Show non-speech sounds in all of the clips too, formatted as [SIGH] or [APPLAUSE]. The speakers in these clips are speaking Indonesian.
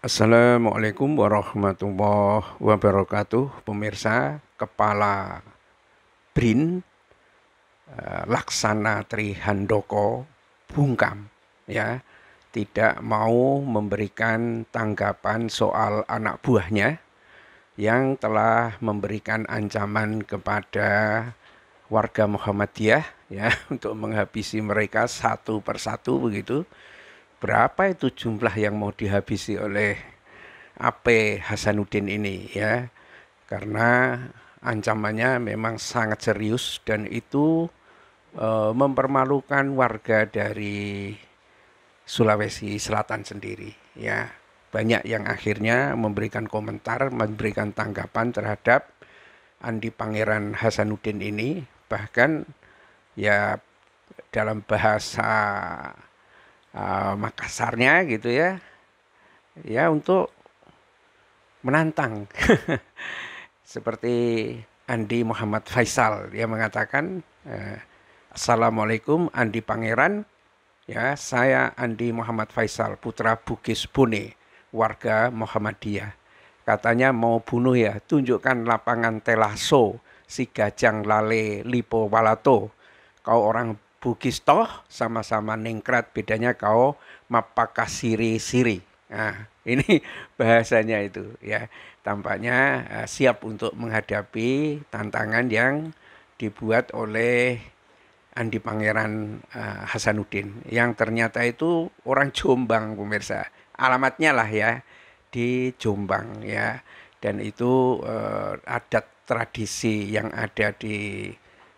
Assalamualaikum warahmatullahi wabarakatuh, pemirsa Kepala BRIN eh, Laksana Trihandoko bungkam ya tidak mau memberikan tanggapan soal anak buahnya yang telah memberikan ancaman kepada warga Muhammadiyah ya [LAUGHS] untuk menghabisi mereka satu persatu begitu berapa itu jumlah yang mau dihabisi oleh AP Hasanuddin ini ya karena ancamannya memang sangat serius dan itu e, mempermalukan warga dari Sulawesi Selatan sendiri ya banyak yang akhirnya memberikan komentar memberikan tanggapan terhadap Andi Pangeran Hasanuddin ini bahkan ya dalam bahasa uh, Makassarnya gitu ya ya untuk menantang [LAUGHS] seperti Andi Muhammad Faisal dia mengatakan eh, Assalamualaikum Andi Pangeran ya saya Andi Muhammad Faisal putra Bugis Bone warga Muhammadiyah katanya mau bunuh ya tunjukkan lapangan Telaso si Gajang Lale Lipo Walato kau orang toh sama-sama ningkrat bedanya kau siri siri. Nah, [LAUGHS] ini bahasanya itu ya. Tampaknya uh, siap untuk menghadapi tantangan yang dibuat oleh Andi Pangeran uh, Hasanuddin yang ternyata itu orang Jombang pemirsa. Alamatnya lah ya di Jombang ya. Dan itu uh, adat tradisi yang ada di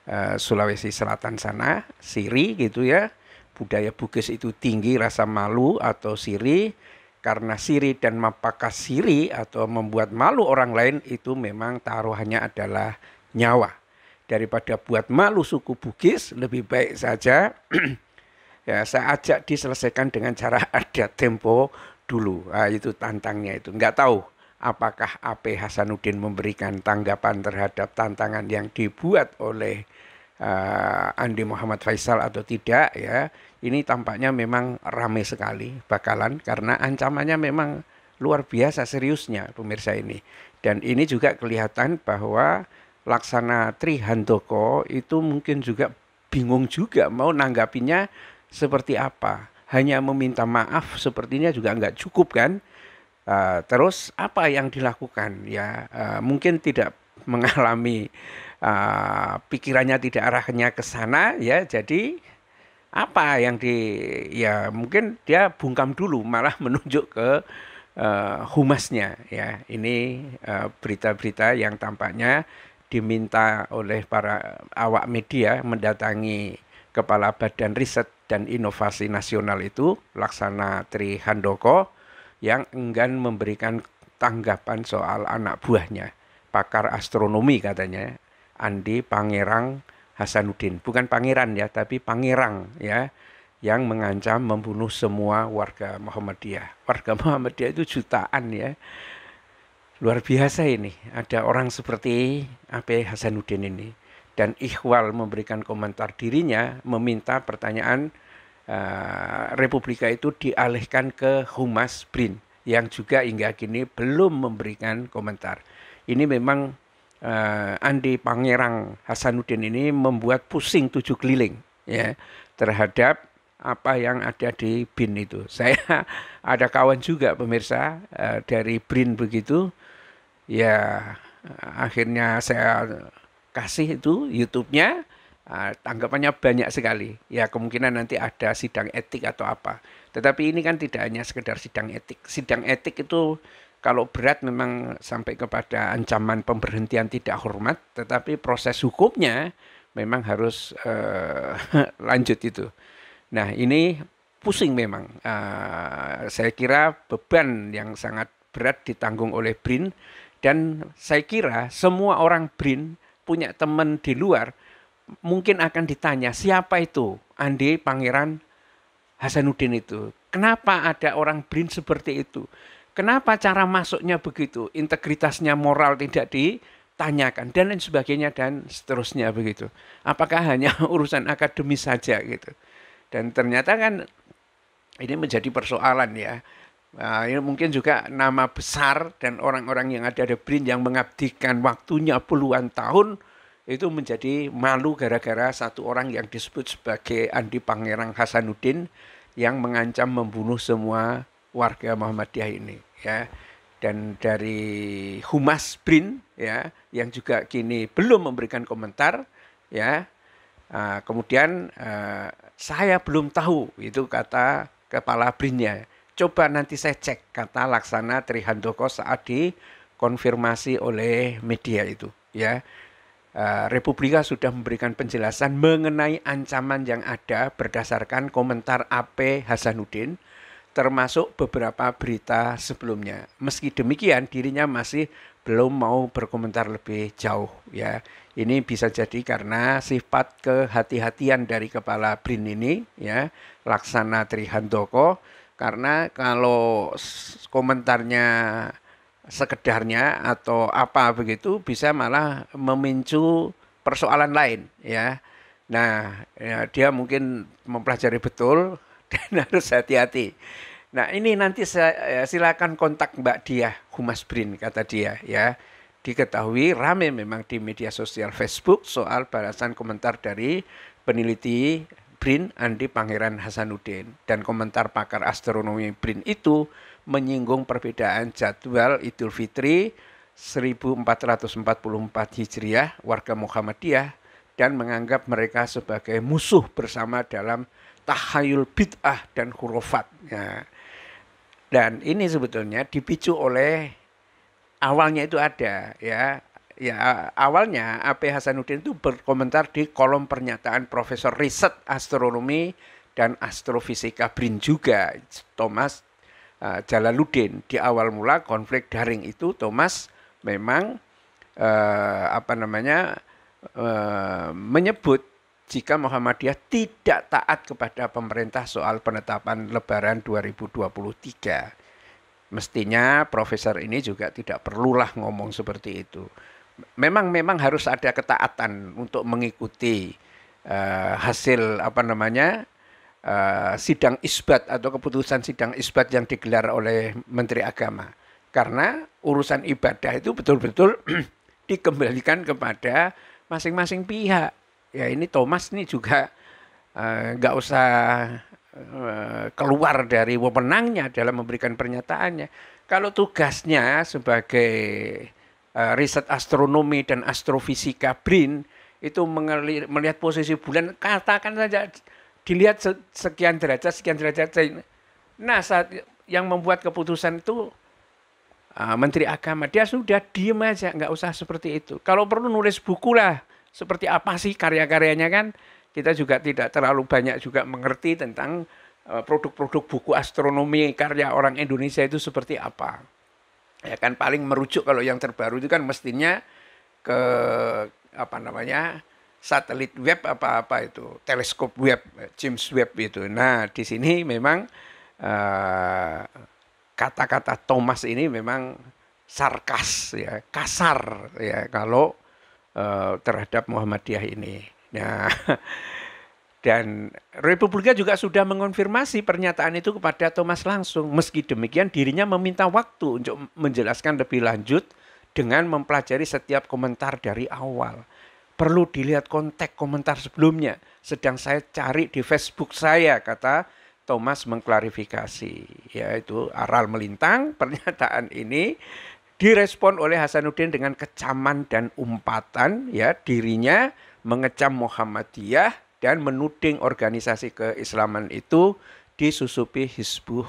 Eh, Sulawesi Selatan sana, Siri gitu ya. Budaya Bugis itu tinggi rasa malu atau Siri karena Siri dan mapaka Siri atau membuat malu orang lain itu memang taruhannya adalah nyawa. Daripada buat malu suku Bugis lebih baik saja [CLEARS THROAT] ya saya ajak diselesaikan dengan cara [LAUGHS] ada tempo dulu. Nah, itu tantangnya itu. Enggak tahu apakah AP Hasanuddin memberikan tanggapan terhadap tantangan yang dibuat oleh uh, Andi Muhammad Faisal atau tidak ya. Ini tampaknya memang ramai sekali bakalan karena ancamannya memang luar biasa seriusnya pemirsa ini. Dan ini juga kelihatan bahwa Laksana Trihandoko itu mungkin juga bingung juga mau nanggapinya seperti apa. Hanya meminta maaf sepertinya juga nggak cukup kan. Uh, terus apa yang dilakukan ya uh, mungkin tidak [LAUGHS] mengalami uh, pikirannya tidak arahnya ke sana ya jadi apa yang di ya mungkin dia bungkam dulu malah [LAUGHS] menunjuk ke uh, humasnya ya ini berita-berita uh, yang tampaknya diminta oleh para awak media mendatangi kepala badan riset dan inovasi nasional itu laksana Tri Handoko yang enggan memberikan tanggapan soal anak buahnya, pakar astronomi katanya, Andi Pangerang Hasanuddin. Bukan pangeran ya, tapi pangerang ya, yang mengancam membunuh semua warga Muhammadiyah. Warga Muhammadiyah itu jutaan ya. Luar biasa ini, ada orang seperti AP Hasanuddin ini. Dan Ikhwal memberikan komentar dirinya, meminta pertanyaan Eh, Republika itu dialihkan ke Humas BRIN yang juga hingga kini belum memberikan komentar. Ini memang uh, Andi Pangerang Hasanuddin ini membuat pusing tujuh keliling ya terhadap apa yang ada di BIN itu. [LAUGHS] Saya ada kawan juga pemirsa uh, dari BRIN begitu. Ya akhirnya saya kasih itu YouTube-nya Uh, tanggapannya banyak sekali. Ya kemungkinan nanti ada sidang etik atau apa. Tetapi ini kan tidak hanya sekedar sidang etik. Sidang etik itu kalau berat memang sampai kepada ancaman pemberhentian tidak hormat, tetapi proses hukumnya memang harus uh, [LAUGHS] lanjut itu. Nah ini pusing memang. Uh, saya kira beban yang sangat berat ditanggung oleh BRIN dan saya kira semua orang BRIN punya teman di luar mungkin akan ditanya siapa itu Andi Pangeran Hasanuddin itu. Kenapa ada orang brin seperti itu? Kenapa cara masuknya begitu? Integritasnya moral tidak ditanyakan dan lain sebagainya dan seterusnya begitu. Apakah hanya [LAUGHS] urusan akademis saja gitu? Dan ternyata kan ini menjadi persoalan ya. Nah, ini mungkin juga nama besar dan orang-orang yang ada di BRIN yang mengabdikan waktunya puluhan tahun itu menjadi malu gara-gara satu orang yang disebut sebagai Andi Pangerang Hasanuddin yang mengancam membunuh semua warga Muhammadiyah ini ya dan dari Humas Brin ya yang juga kini belum memberikan komentar ya uh, kemudian uh, saya belum tahu itu kata kepala Brinnya coba nanti saya cek kata Laksana Trihandoko saat dikonfirmasi oleh media itu ya Eh, Republika sudah memberikan penjelasan mengenai ancaman yang ada berdasarkan komentar AP Hasanuddin termasuk beberapa berita sebelumnya. Meski demikian dirinya masih belum mau berkomentar lebih jauh ya. Ini bisa jadi karena sifat kehati-hatian dari kepala BRIN ini ya, Laksana Trihandoko karena kalau komentarnya sekedarnya atau apa begitu bisa malah memicu persoalan lain ya. Nah, ya, dia mungkin mempelajari betul [LAUGHS] dan harus hati-hati. Nah, ini nanti saya, ya, silakan kontak Mbak Dia Humas Brin kata dia ya. Diketahui rame memang di media sosial Facebook soal balasan komentar dari peneliti BRIN Andi Pangeran Hasanuddin dan komentar pakar astronomi BRIN itu menyinggung perbedaan jadwal Idul Fitri 1444 Hijriah warga Muhammadiyah dan menganggap mereka sebagai musuh bersama dalam tahayul bid'ah dan hurufatnya. Ya. Dan ini sebetulnya dipicu oleh awalnya itu ada ya Ya, awalnya AP Hasanuddin itu berkomentar di kolom pernyataan Profesor Riset Astronomi dan Astrofisika BRIN juga Thomas uh, Jalaluddin. Di awal mula konflik daring itu Thomas memang uh, apa namanya uh, menyebut jika Muhammadiyah tidak taat kepada pemerintah soal penetapan lebaran 2023. Mestinya profesor ini juga tidak perlulah ngomong seperti itu memang memang harus ada ketaatan untuk mengikuti uh, hasil apa namanya uh, sidang isbat atau keputusan sidang isbat yang digelar oleh Menteri Agama karena urusan ibadah itu betul-betul [CLEARS THROAT] dikembalikan kepada masing-masing pihak ya ini Thomas nih juga eh, nggak uh, usah uh, keluar dari wewenangnya dalam memberikan pernyataannya kalau tugasnya sebagai Eh, riset astronomi dan astrofisika BRIN itu melihat posisi bulan katakan saja dilihat sekian derajat sekian derajat nah saat yang membuat keputusan itu uh, menteri agama dia sudah diem aja nggak usah seperti itu kalau perlu nulis buku lah seperti apa sih karya-karyanya kan kita juga tidak terlalu banyak juga mengerti tentang eh, produk-produk buku astronomi karya orang Indonesia itu seperti apa ya kan paling merujuk kalau yang terbaru itu kan mestinya ke apa namanya satelit web apa-apa itu teleskop web James Webb itu nah di sini memang eh, kata-kata uh, Thomas ini memang sarkas ya kasar ya kalau uh, terhadap Muhammadiyah ini nah [LAUGHS] Dan Republika juga sudah mengonfirmasi pernyataan itu kepada Thomas langsung. Meski demikian dirinya meminta waktu untuk menjelaskan lebih lanjut dengan mempelajari setiap komentar dari awal. Perlu dilihat konteks komentar sebelumnya. Sedang saya cari di Facebook saya, kata Thomas mengklarifikasi. Yaitu Aral melintang [LAUGHS] pernyataan ini direspon oleh Hasanuddin dengan kecaman dan umpatan ya dirinya mengecam Muhammadiyah dan menuding organisasi keislaman itu disusupi hisbuh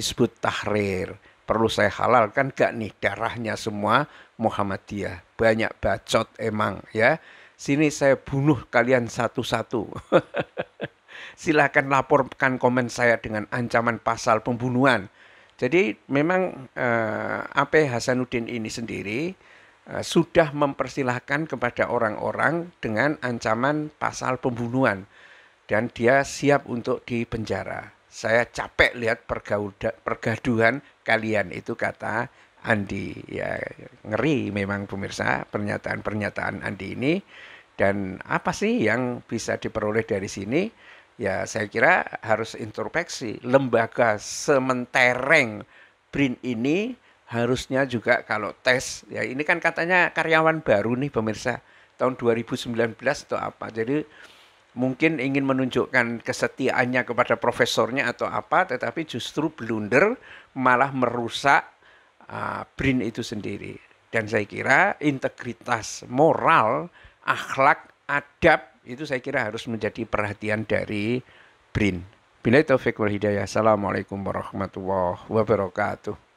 Hizbut Tahrir. Perlu saya halalkan gak nih darahnya semua Muhammadiyah. Banyak bacot emang ya. Sini saya bunuh kalian satu-satu. [LAUGHS] Silahkan laporkan komen saya dengan ancaman pasal pembunuhan. Jadi memang eh, AP Hasanuddin ini sendiri Eh, sudah mempersilahkan kepada orang-orang dengan ancaman pasal pembunuhan dan dia siap untuk dipenjara. Saya capek lihat pergauda, pergaduhan kalian itu kata Andi. Ya ngeri memang pemirsa pernyataan-pernyataan Andi ini dan apa sih yang bisa diperoleh dari sini? Ya saya kira harus introspeksi lembaga sementereng BRIN ini harusnya juga kalau tes ya ini kan katanya karyawan baru nih pemirsa tahun 2019 atau apa. Jadi mungkin ingin menunjukkan kesetiaannya kepada profesornya atau apa tetapi justru blunder malah merusak uh, ah, BRIN itu sendiri. Dan saya kira integritas moral, akhlak, adab itu saya kira harus menjadi perhatian dari BRIN. Bila itu Fikul Hidayah. Assalamualaikum warahmatullahi wabarakatuh.